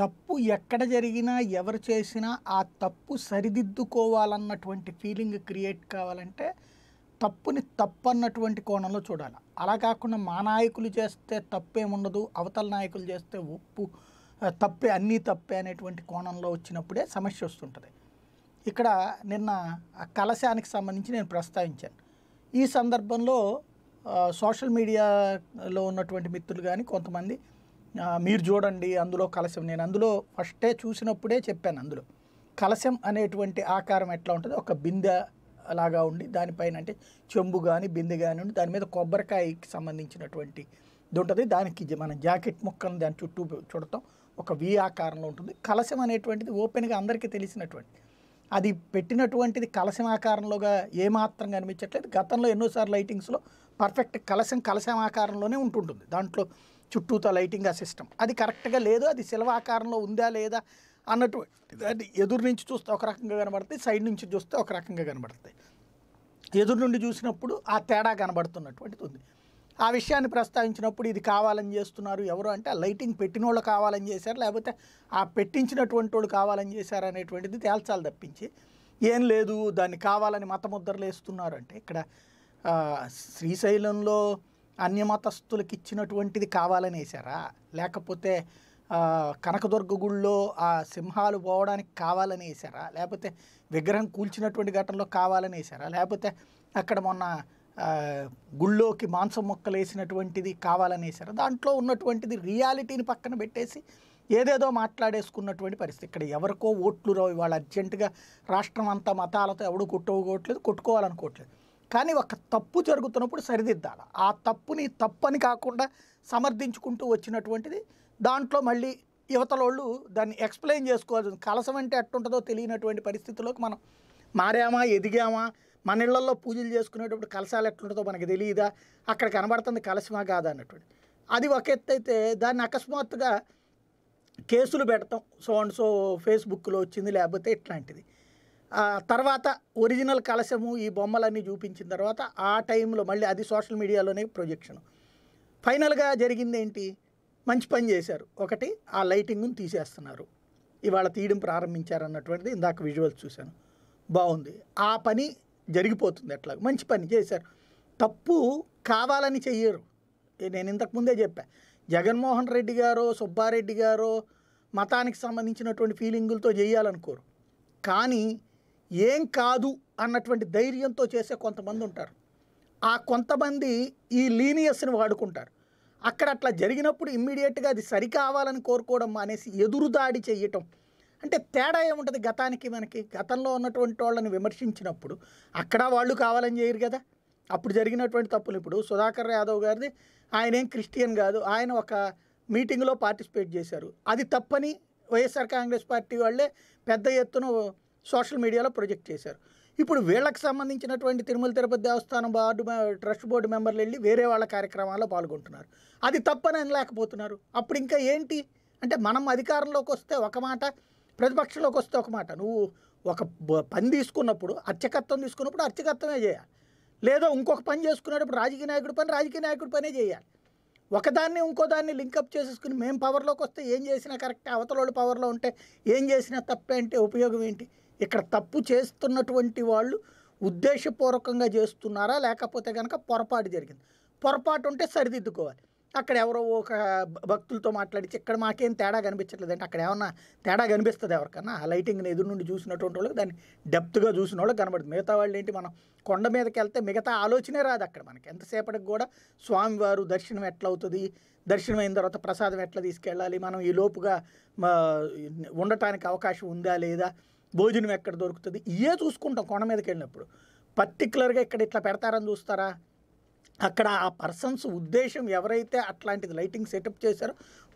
తప్పు ఎక్కడ జరిగినా ఎవరు చేసినా ఆ తప్పు సరిదిద్దుకోవాలన్నటువంటి ఫీలింగ్ క్రియేట్ కావాలంటే తప్పుని తప్పు అన్నటువంటి కోణంలో చూడాలి అలా కాకుండా మా నాయకులు చేస్తే తప్పేముండదు అవతల నాయకులు చేస్తే ఉప్పు తప్పే అన్నీ తప్పే అనేటువంటి కోణంలో వచ్చినప్పుడే సమస్య వస్తుంటుంది ఇక్కడ నిన్న కలశానికి సంబంధించి నేను ప్రస్తావించాను ఈ సందర్భంలో సోషల్ మీడియాలో ఉన్నటువంటి మిత్రులు కానీ కొంతమంది మీరు చూడండి అందులో కలశం నేను అందులో ఫస్టే చూసినప్పుడే చెప్పాను అందులో కలశం అనేటువంటి ఆకారం ఎట్లా ఉంటుంది ఒక బిందె లాగా ఉండి దానిపైన అంటే చెంబు కానీ బిందె కానీ ఉండి దాని మీద కొబ్బరికాయకి సంబంధించినటువంటి ఇది ఉంటుంది దానికి మనం జాకెట్ ముక్కను దాని చుట్టూ చూడటం ఒక వి ఆకారంలో ఉంటుంది కలశం అనేటువంటిది ఓపెన్గా అందరికీ తెలిసినటువంటి అది పెట్టినటువంటిది కలశం ఆకారంలోగా ఏమాత్రం కనిపించట్లేదు గతంలో ఎన్నోసార్లు లైటింగ్స్లో పర్ఫెక్ట్ కలశం కలశం ఆకారంలోనే ఉంటుంటుంది దాంట్లో చుట్టూతో లైటింగ్ ఆ సిస్టమ్ అది కరెక్ట్గా లేదు అది ఆకారంలో ఉందా లేదా అన్నట్టు అది ఎదురు నుంచి చూస్తే ఒక రకంగా కనబడుతుంది సైడ్ నుంచి చూస్తే ఒక రకంగా కనబడుతుంది ఎదురు నుండి చూసినప్పుడు ఆ తేడా కనబడుతున్నటువంటిది ఉంది ఆ విషయాన్ని ప్రస్తావించినప్పుడు ఇది కావాలని చేస్తున్నారు ఎవరు అంటే ఆ లైటింగ్ పెట్టిన వాళ్ళు కావాలని చేశారు లేకపోతే ఆ పెట్టించినటువంటి వాళ్ళు కావాలని చేశారు అనేటువంటిది తేల్చాలి తప్పించి ఏం లేదు దాన్ని కావాలని మతముద్రలు వేస్తున్నారు అంటే ఇక్కడ శ్రీశైలంలో అన్యమతస్థులకు ఇచ్చినటువంటిది కావాలని వేశారా లేకపోతే కనకదుర్గ గుళ్ళో ఆ సింహాలు పోవడానికి కావాలని వేసారా లేకపోతే విగ్రహం కూల్చినటువంటి ఘటనలో కావాలని వేసారా లేకపోతే అక్కడ మొన్న గుళ్ళోకి మాంసం మొక్కలు వేసినటువంటిది కావాలని దాంట్లో ఉన్నటువంటిది రియాలిటీని పక్కన పెట్టేసి ఏదేదో మాట్లాడేసుకున్నటువంటి పరిస్థితి ఇక్కడ ఎవరికో ఓట్లు రావు ఇవాళ అర్జెంటుగా రాష్ట్రం అంతా మతాలతో ఎవడు కొట్టుకోవట్లేదు కొట్టుకోవాలనుకోవట్లేదు కానీ ఒక తప్పు జరుగుతున్నప్పుడు సరిదిద్దాలి ఆ తప్పుని తప్పని కాకుండా సమర్థించుకుంటూ వచ్చినటువంటిది దాంట్లో మళ్ళీ యువతలోళ్ళు దాన్ని ఎక్స్ప్లెయిన్ చేసుకోవాల్సింది కలసం అంటే ఎట్టుంటుందో తెలియనటువంటి పరిస్థితుల్లోకి మనం మారామా ఎదిగామా మన ఇళ్లలో పూజలు చేసుకునేటప్పుడు కలశాలు ఎట్లుంటుందో మనకి తెలియదా అక్కడ కనబడుతుంది కలసమా కాదా అన్నటువంటి అది ఒక ఎత్తు అయితే దాన్ని అకస్మాత్తుగా కేసులు పెడతాం సో అండ్ సో ఫేస్బుక్లో వచ్చింది లేకపోతే ఇట్లాంటిది తర్వాత ఒరిజినల్ కలశము ఈ బొమ్మలన్నీ చూపించిన తర్వాత ఆ టైంలో మళ్ళీ అది సోషల్ మీడియాలోనే ప్రొజెక్షన్ ఫైనల్గా జరిగింది ఏంటి మంచి పని చేశారు ఒకటి ఆ లైటింగ్ను తీసేస్తున్నారు ఇవాళ తీయడం ప్రారంభించారు అన్నటువంటిది ఇందాక విజువల్స్ చూశాను బాగుంది ఆ పని జరిగిపోతుంది అట్లా మంచి పని చేశారు తప్పు కావాలని చెయ్యరు నేను ఇంతకుముందే చెప్పా జగన్మోహన్ రెడ్డి గారో సుబ్బారెడ్డి గారో మతానికి సంబంధించినటువంటి ఫీలింగులతో చేయాలనుకోరు కానీ ఏం కాదు అన్నటువంటి ధైర్యంతో చేసే కొంతమంది ఉంటారు ఆ కొంతమంది ఈ లీనియస్ని వాడుకుంటారు అక్కడ అట్లా జరిగినప్పుడు ఇమ్మీడియట్గా అది సరికావాలని కోరుకోవడం మానేసి ఎదురుదాడి చేయటం అంటే తేడా ఏముంటుంది గతానికి మనకి గతంలో ఉన్నటువంటి వాళ్ళని విమర్శించినప్పుడు అక్కడ వాళ్ళు కావాలని చేయరు కదా అప్పుడు జరిగినటువంటి తప్పులు ఇప్పుడు సుధాకర్ యాదవ్ గారిది ఆయన ఏం క్రిస్టియన్ కాదు ఆయన ఒక మీటింగ్లో పార్టిసిపేట్ చేశారు అది తప్పని వైఎస్ఆర్ కాంగ్రెస్ పార్టీ వాళ్ళే పెద్ద ఎత్తున సోషల్ మీడియాలో ప్రొజెక్ట్ చేశారు ఇప్పుడు వీళ్ళకి సంబంధించినటువంటి తిరుమల తిరుపతి దేవస్థానం బోర్డు ట్రస్ట్ బోర్డు మెంబర్లు వెళ్ళి వేరే వాళ్ళ కార్యక్రమాల్లో పాల్గొంటున్నారు అది తప్పని లేకపోతున్నారు అప్పుడు ఇంకా ఏంటి అంటే మనం అధికారంలోకి వస్తే ఒక మాట ప్రతిపక్షంలోకి వస్తే ఒక మాట నువ్వు ఒక పని తీసుకున్నప్పుడు అర్చకత్వం తీసుకున్నప్పుడు అర్చకత్వమే చేయాలి లేదా ఇంకొక పని చేసుకునేటప్పుడు రాజకీయ నాయకుడి పని రాజకీయ నాయకుడి పనే చేయాలి ఒకదాన్ని ఇంకోదాన్ని లింకప్ చేసేసుకుని మేము పవర్లోకి వస్తే ఏం చేసినా కరెక్ట్ అవతల వాళ్ళు పవర్లో ఉంటే ఏం చేసినా తప్పేంటి ఉపయోగం ఏంటి ఇక్కడ తప్పు చేస్తున్నటువంటి వాళ్ళు ఉద్దేశపూర్వకంగా చేస్తున్నారా లేకపోతే కనుక పొరపాటు జరిగింది పొరపాటు ఉంటే సరిదిద్దుకోవాలి అక్కడ ఎవరో ఒక భక్తులతో మాట్లాడి ఇక్కడ మాకేం తేడా కనిపించట్లేదు అంటే అక్కడ ఏమన్నా తేడా కనిపిస్తుంది ఎవరికన్నా ఆ లైటింగ్ని ఎదురు నుండి చూసినటువంటి వాళ్ళకి దాన్ని డెప్త్గా చూసిన వాళ్ళకి కనబడుతుంది మిగతా వాళ్ళు ఏంటి మనం కొండ మీదకి వెళ్తే మిగతా ఆలోచనే రాదు అక్కడ మనకి ఎంతసేపటికి కూడా స్వామివారు దర్శనం ఎట్లా అవుతుంది దర్శనం అయిన తర్వాత ప్రసాదం ఎట్లా తీసుకెళ్ళాలి మనం ఈ లోపుగా ఉండటానికి అవకాశం ఉందా లేదా భోజనం ఎక్కడ దొరుకుతుంది ఇవే చూసుకుంటాం కొండ మీదకి వెళ్ళినప్పుడు పర్టికులర్గా ఇక్కడ ఇట్లా పెడతారని చూస్తారా అక్కడ ఆ పర్సన్స్ ఉద్దేశం ఎవరైతే అట్లాంటిది లైటింగ్ సెటప్ చేశారో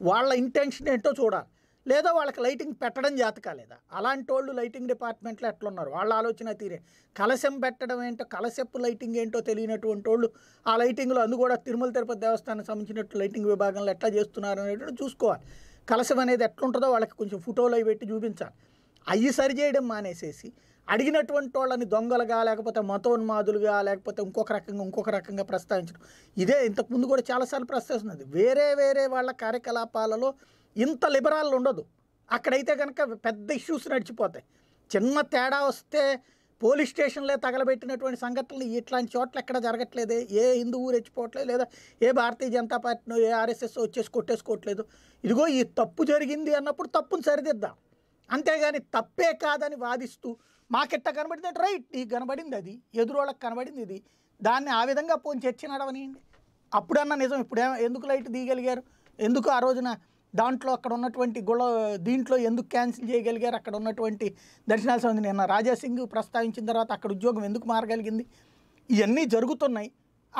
వాళ్ళ ఇంటెన్షన్ ఏంటో చూడాలి లేదా వాళ్ళకి లైటింగ్ పెట్టడం జాతకాలేదా అలాంటి వాళ్ళు లైటింగ్ డిపార్ట్మెంట్లో ఎట్లున్నారు వాళ్ళ ఆలోచన తీరే కలశం పెట్టడం ఏంటో కలశపు లైటింగ్ ఏంటో తెలియనటువంటి వాళ్ళు ఆ లైటింగ్లో అందు కూడా తిరుమల తిరుపతి దేవస్థానం సంబంధించినట్టు లైటింగ్ విభాగంలో ఎట్లా చేస్తున్నారు అనేటువంటి చూసుకోవాలి కలశం అనేది ఎట్లుంటుందో వాళ్ళకి కొంచెం ఫోటోలు అవి పెట్టి చూపించాలి అవి సరిచేయడం మానేసేసి అడిగినటువంటి వాళ్ళని దొంగలుగా లేకపోతే మతోన్మాదులుగా లేకపోతే ఇంకొక రకంగా ఇంకొక రకంగా ప్రస్తావించడం ఇదే ఇంతకుముందు కూడా చాలాసార్లు ప్రస్తావిస్తున్నది వేరే వేరే వాళ్ళ కార్యకలాపాలలో ఇంత లిబరాలు ఉండదు అక్కడైతే కనుక పెద్ద ఇష్యూస్ నడిచిపోతాయి చిన్న తేడా వస్తే పోలీస్ స్టేషన్లే తగలబెట్టినటువంటి సంఘటనలు ఇట్లాంటి చోట్ల ఎక్కడ జరగట్లేదు ఏ హిందువు రెచ్చిపోవట్లేదు లేదా ఏ భారతీయ జనతా పార్టీనో ఏ ఆర్ఎస్ఎస్ వచ్చేసి కొట్టేసుకోవట్లేదు ఇదిగో ఈ తప్పు జరిగింది అన్నప్పుడు తప్పును సరిదిద్దాం అంతేగాని తప్పే కాదని వాదిస్తూ మాకెట్ట కనబడింది అంటే రైట్ నీకు కనబడింది అది ఎదురోళ్ళకి కనబడింది ఇది దాన్ని ఆ విధంగా పోని చర్చ నడవనియండి అప్పుడన్నా నిజం ఇప్పుడే ఎందుకు లైట్ తీయగలిగారు ఎందుకు ఆ రోజున దాంట్లో అక్కడ ఉన్నటువంటి గొడవ దీంట్లో ఎందుకు క్యాన్సిల్ చేయగలిగారు అక్కడ ఉన్నటువంటి దర్శనాల సంబంధించి నిన్న రాజాసింగ్ ప్రస్తావించిన తర్వాత అక్కడ ఉద్యోగం ఎందుకు మారగలిగింది ఇవన్నీ జరుగుతున్నాయి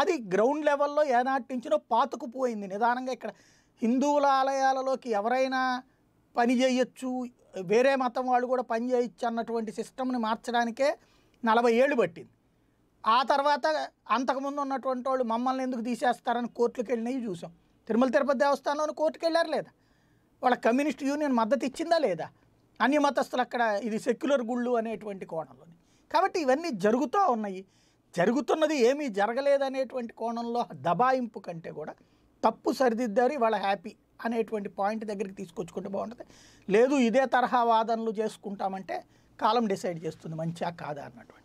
అది గ్రౌండ్ లెవెల్లో ఏనాటి నుంచినో పాతుకుపోయింది నిదానంగా ఇక్కడ హిందువుల ఆలయాలలోకి ఎవరైనా పని చేయొచ్చు వేరే మతం వాళ్ళు కూడా పని చేయొచ్చు అన్నటువంటి సిస్టమ్ని మార్చడానికే నలభై ఏళ్ళు పట్టింది ఆ తర్వాత అంతకుముందు ఉన్నటువంటి వాళ్ళు మమ్మల్ని ఎందుకు తీసేస్తారని కోర్టులకు వెళ్ళినవి చూసాం తిరుమల తిరుపతి దేవస్థానంలోని కోర్టుకు వెళ్ళారు లేదా వాళ్ళ కమ్యూనిస్ట్ యూనియన్ మద్దతు ఇచ్చిందా లేదా అన్ని మతస్థులు అక్కడ ఇది సెక్యులర్ గుళ్ళు అనేటువంటి కోణంలోని కాబట్టి ఇవన్నీ జరుగుతూ ఉన్నాయి జరుగుతున్నది ఏమీ జరగలేదనేటువంటి కోణంలో దబాయింపు కంటే కూడా తప్పు సరిదిద్దారు ఇవాళ హ్యాపీ అనేటువంటి పాయింట్ దగ్గరికి తీసుకొచ్చుకుంటే బాగుంటుంది లేదు ఇదే తరహా వాదనలు చేసుకుంటామంటే కాలం డిసైడ్ చేస్తుంది మంచిగా కాదా అన్నటువంటి